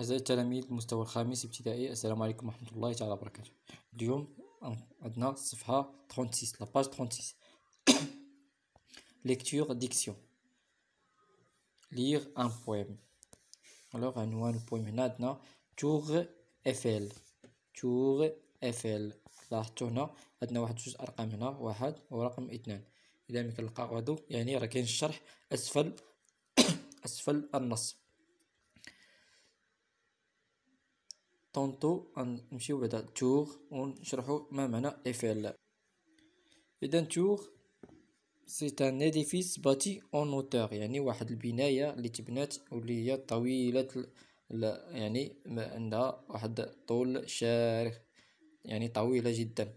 أعزائي التلاميذ المستوى الخامس ابتدائي السلام عليكم ورحمة الله تعالى وبركاته اليوم عندنا الصفحة 36 لاباج 36 ليكتور ديكسيون لير ان بويم الوغ عنوان البويم هنا عندنا تور افل تور افل لاحظتو هنا عندنا واحد جوج ارقام هنا واحد ورقم اثنان اذا ملي كنلقى هادو يعني راه كاين الشرح اسفل اسفل النص طونتو نمشيو بعدا تور ونشرحو ما معنى ايفيل إذا تور سي ان اديفيس باتي اون اوتور يعني واحد البنايه اللي تبنات واللي هي طويله لا يعني ما عندها واحد طول شارخ يعني طويله جدا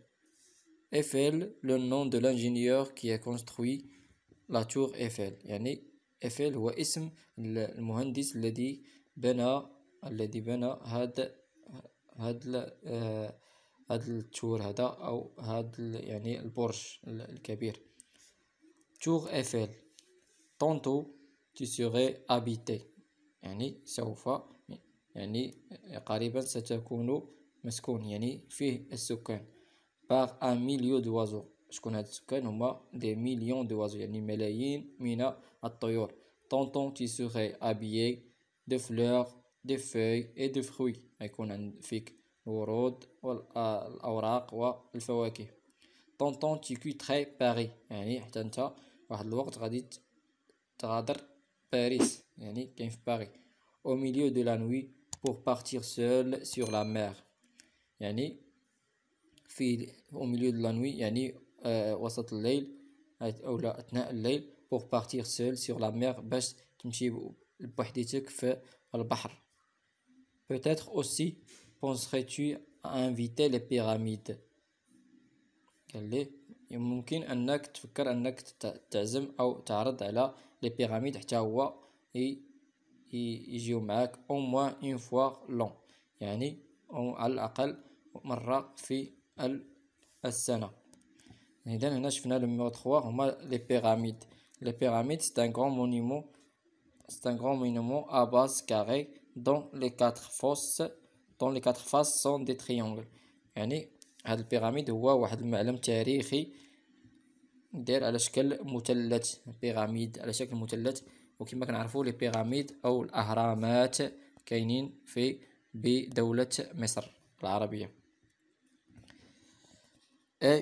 ايفيل لو نون دو لانجينيور كي كونستروي لا تور ايفيل يعني ايفيل هو اسم المهندس الذي بنى الذي بنى هذا هاد آه، هاد التور هذا او هاد يعني البرج الكبير تور ايفل طونتو سيغي ابيتي يعني سوف يعني قريبا ستكون مسكون يعني فيه السكان باغ ان ميليو دوازو شكون هاد السكان هما دي مليون دوازو يعني ملايين من الطيور طونتو تي سيغي ابيي دو فلور des feuilles et des fruits هيكون عند فيك الورود والأوراق والفواكه es طون très Paris, يعني حتى انت واحد الوقت غادي تغادر باريس يعني كاين Paris. au milieu de la nuit pour partir seul sur la mer au milieu de la nuit يعني وسط الليل او لا اثناء الليل pour partir seul sur la mer باش تمشي بوحديتك في البحر peut-être aussi penserais-tu inviter les pyramides il est possible que tu penses que tu ou tu dois les pyramides même s'ils sont avec au moins une fois long, an ou au moins une fois par an nous avons donc vu le numéro 3, les pyramides les pyramides c'est un grand monument c'est un grand monument à base carré dans les quatre fosses dans les quatre faces sont des triangles يعني هاد البيراميد هو واحد المعلم تاريخي داير على شكل مثلث بيراميد على شكل مثلث وكما كنعرفوا لي بيراميد او الاهرامات كاينين في بدولة مصر العربية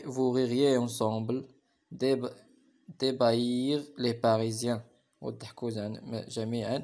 غيغيي اونسومبل دي ensemble لي باريزيان parisiens وضحكوا جميعا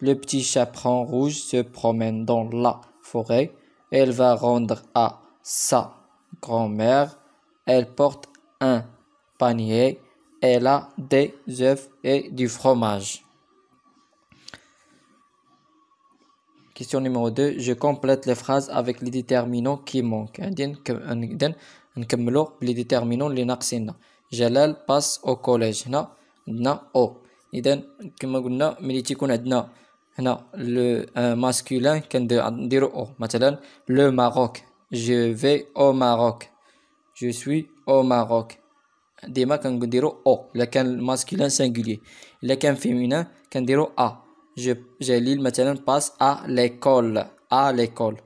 Le petit chaperon rouge se promène dans la forêt. Elle va rendre à sa grand-mère. Elle porte un panier. Elle a des œufs et du fromage. Question numéro 2. Je complète les phrases avec les déterminants qui manquent. نكملو بلي ديتيرمينون اللي ناقصيننا جلال باس او كوليج au ملي non, le euh, masculin o oh, le Maroc. Je vais au Maroc. Je suis au Maroc. Oh, le masculin singulier. Le can féminin can diro a. Je lis le passe à l'école. À l'école.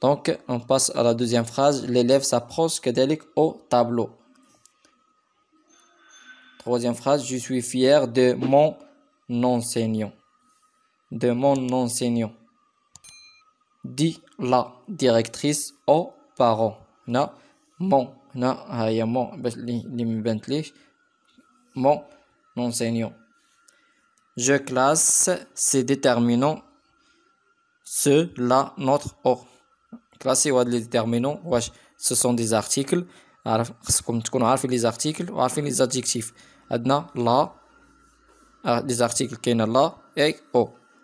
Donc on passe à la deuxième phrase. L'élève s'approche d'Elic au tableau. Troisième phrase. Je suis fier de mon enseignant de mon enseignant. Dit la directrice aux parents. Na, mon, na, mon, mon enseignant. Je classe ces déterminants, ceux-là, notre, or. Classer les déterminants, ce sont des articles. les articles, on ah, les articles les les adjectifs عندنا des articles qui sont là et o oh.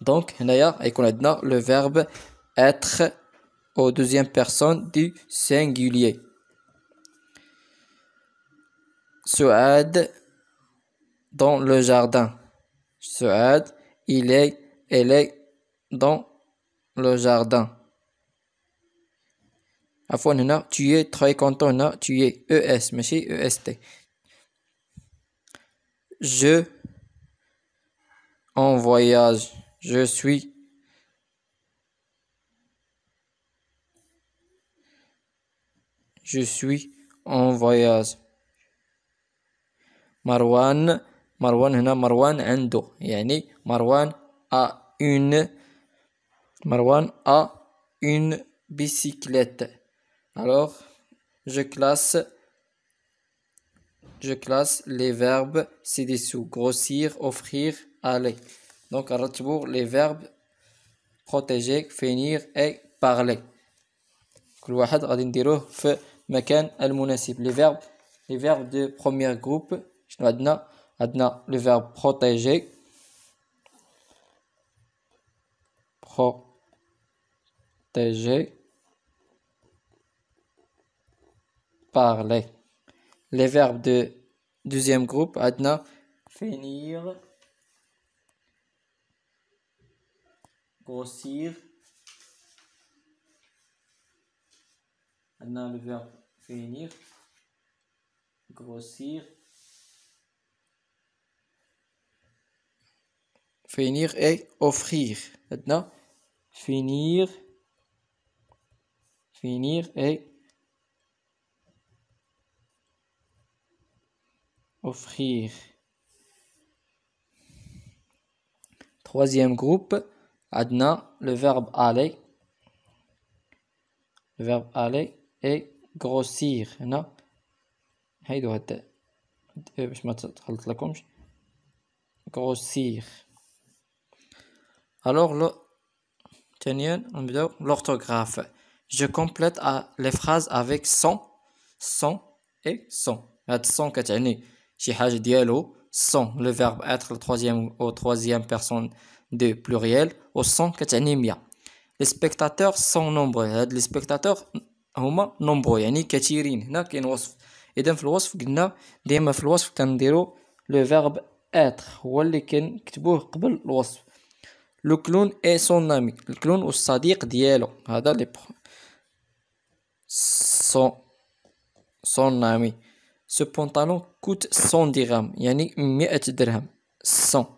Donc, on le verbe être au deuxième personne du singulier. Suad dans le jardin. Suad, il est, elle est dans le jardin. fois tu es très content, tu es ES, mais e EST. Je en voyage. Je suis. Je suis en voyage. Marwan, Marwan, Marwan Marwan عنده يعني a une Marwan a une bicyclette alors je classe je classe les verbes ci-dessous grossir offrir aller donc, à les verbes protéger, finir et parler. Les verbes, les verbes de premier groupe, adna, le verbe protéger. Protéger. parler les verbes de deuxième groupe adna finir Grossir. Maintenant, le verbe finir. Grossir. Finir et offrir. Maintenant, finir. Finir et offrir. Troisième groupe, Adna, le verbe aller le verbe aller et grossir non, doit être. Je باش ما la لكمش grossir alors le l'orthographe je complète les phrases avec son son et son C'est « son كتعني شي حاجه ديالو son le verbe être le troisième au troisième personne deux pluriel au son katanimia. Les spectateurs sont nombreux. Hein. Les spectateurs sont nombreux. Yani hein. katirin. Na kien wasf. Et dans le wasf, gna, dema fil wasf kandiro le verbe être. Wali ken ktibou qbel le wasf. Le clown est son ami. Le clown ou sadiq dialo. Hada les son son ami. Ce pantalon coûte 100 dirhams. Yani 100 dirhams. 100.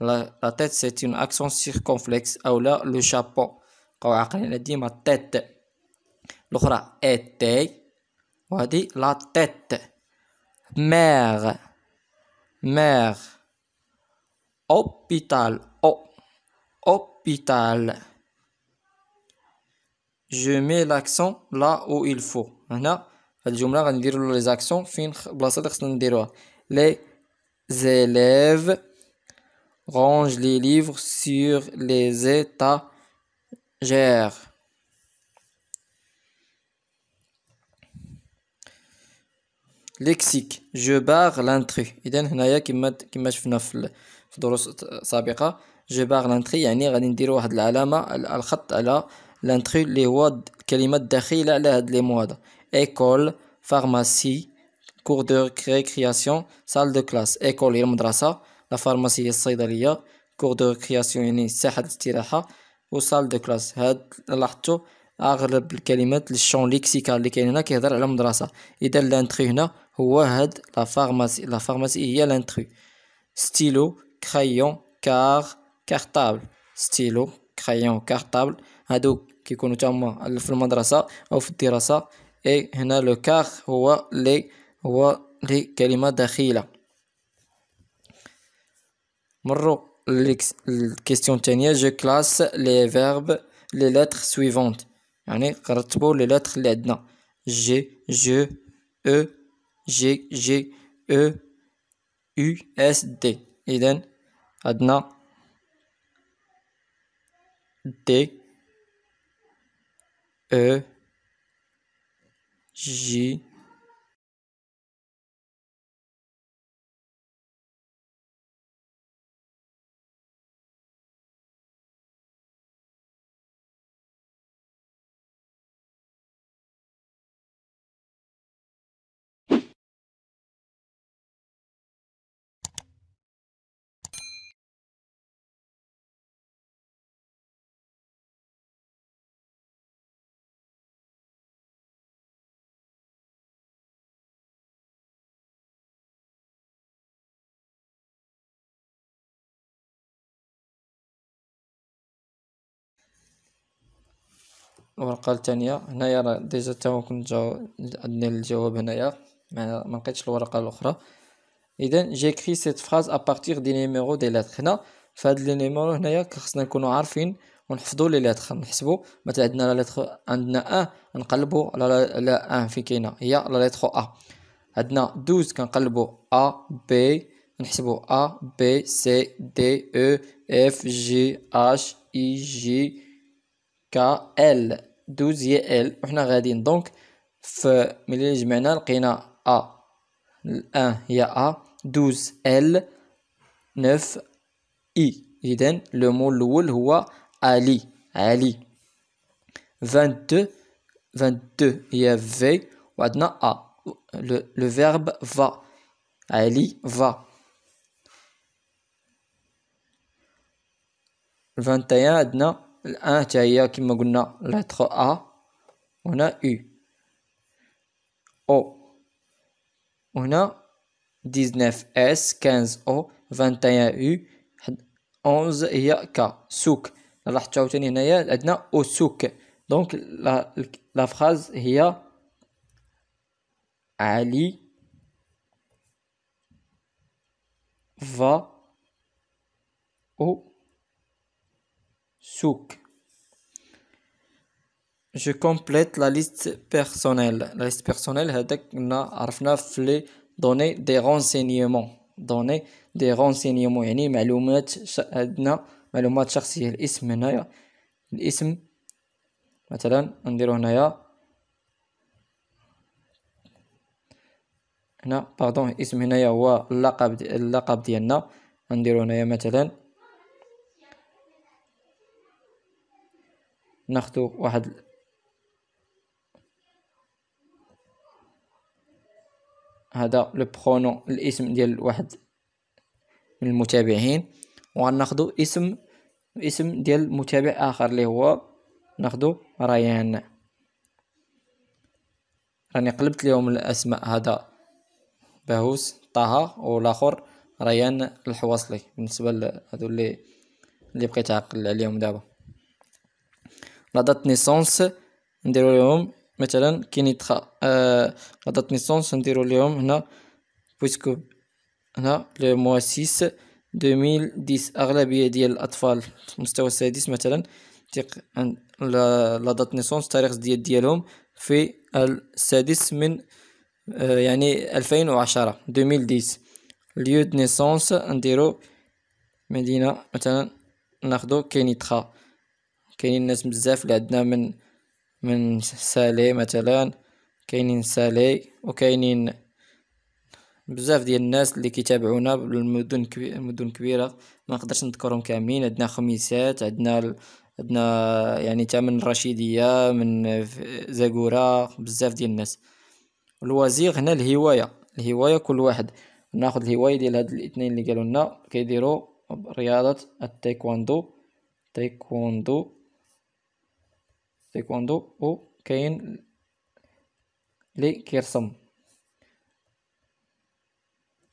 la, tête c'est une action circonflexe aula le chapeau Quand a dit ma tête On était dit la tête mère mère hôpital oh, hôpital je mets l'accent là où il faut Maintenant, dire les actions les élèves range les livres sur les étagères. Lexique. Je barre l'entrée. Iden il y a qui m'a fait Je barre l'entrée. Il y a une de L'entrée, les les mots les École, pharmacie, cours de récréation, salle de classe. École, il لا هي الصيدلية كور دو ريكرياسيون يعني ساحة الاستراحة وصال دو كلاس هاد لاحظتو اغلب الكلمات للشون ليكسيكال اللي كاين هنا كيهضر على مدرسه اذا لانتري هنا هو هاد لا فارماسي لا فارماسي هي لانتري ستيلو كرايون كار كارطابل ستيلو كرايون كارطابل هادو كيكونوا تما في المدرسه او في الدراسه اي هنا لو كار هو لي هو لي كلمه دخيله question tenue, je classe les verbes, les lettres suivantes. les lettres là-dedans. G, je, E, G, G, E, U, S, D. iden, Adna, D, E, J, الورقة الثانية هنايا راه ديجا تا هو كنت عندنا الجواب هنايا ما لقيتش الورقة الأخرى إذا كري سيت فراز أبارتيغ دي نيميرو دي لاتر هنا فهاد لي نيميرو هنايا خصنا نكونو عارفين ونحفظوا لي لاتر نحسبو مثلا عندنا لا لاتر عندنا أ نقلبو على لا أ فين كاينة هي لا لاتر أ عندنا دوز كنقلبو أ بي نحسبو أ بي سي دي أو اف جي اش اي جي كا ال دوز هي ال وحنا غاديين دونك في ملي جمعنا لقينا ا الان هي ا دوز ال نوف اي اذا لو مول الاول هو علي علي 22 22 هي في وعندنا ا لو فيرب فا علي فا 21 عندنا 1, ⁇ Tiaïa ⁇ qui m'a donné la lettre A. On a U. O. On a 19 S, 15 O, 21 U, 11 K. Souk. Donc, la phrase, il Ali. Va. Au je complète la liste personnelle. La liste personnelle, c'est les données des renseignements. donner des renseignements. يعني معلومات عندنا شخصية الاسم ناخدو واحد هذا لو برونو الاسم ديال واحد من المتابعين وغناخدو اسم اسم ديال متابع اخر اللي هو ناخدو ريان راني قلبت لهم الاسماء هذا باهوس طه والاخر ريان الحواصلي بالنسبه لهذو اللي اللي بقيت عاقل عليهم دابا لا دات نيسونس نديرو لهم مثلا كينيترا آه لا دات نيسونس نديرو لهم هنا بويسكو هنا لو موا سيس دوميل ديس أغلبية ديال الأطفال في المستوى السادس مثلا تيق لا دات نيسونس تاريخ ديال ديالهم في السادس من يعني ألفين وعشرة دوميل ديس ليو دو نيسونس نديرو مدينة مثلا ناخدو كينيترا كاينين ناس بزاف اللي عندنا من من سالي مثلا كاينين سالي وكاينين بزاف ديال الناس اللي كيتابعونا بالمدن كبيرة مدن كبيره ما نقدرش نذكرهم كاملين عندنا خميسات عندنا عندنا يعني تا من الرشيديه من زاكوره بزاف ديال الناس الوزير هنا الهوايه الهوايه كل واحد ناخذ الهوايه ديال هاد الاثنين اللي قالوا لنا كيديروا رياضه التايكواندو تايكواندو Quand ou kayen les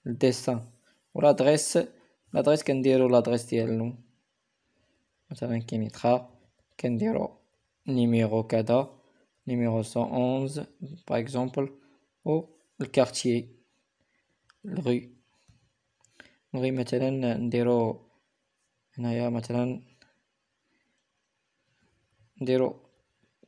le dessin ou l'adresse l'adresse kandiro l'adresse qui mettra numéro kada numéro 111 par exemple ou le quartier la rue نغي مثلا نديرو هنايا مثلا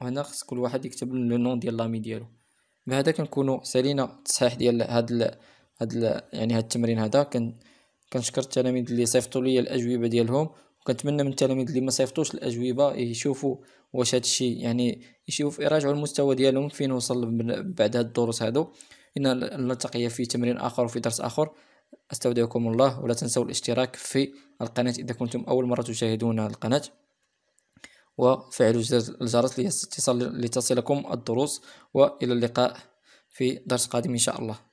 وهنا خص كل واحد يكتب لو نون ديال لامي ديالو بهذا كنكونوا سالينا التصحيح ديال هاد ال... هاد ال... يعني هاد التمرين هذا كن... كنشكر التلاميذ اللي صيفطوا لي الاجوبه ديالهم وكنتمنى من التلاميذ اللي ما صيفطوش الاجوبه يشوفوا واش هادشي يعني يشوف يراجعوا المستوى ديالهم فين وصل بعد هاد الدروس هادو ان نلتقي في تمرين اخر وفي درس اخر استودعكم الله ولا تنسوا الاشتراك في القناه اذا كنتم اول مره تشاهدون القناه وفعلوا الجرس لتصلكم الدروس والى اللقاء في درس قادم ان شاء الله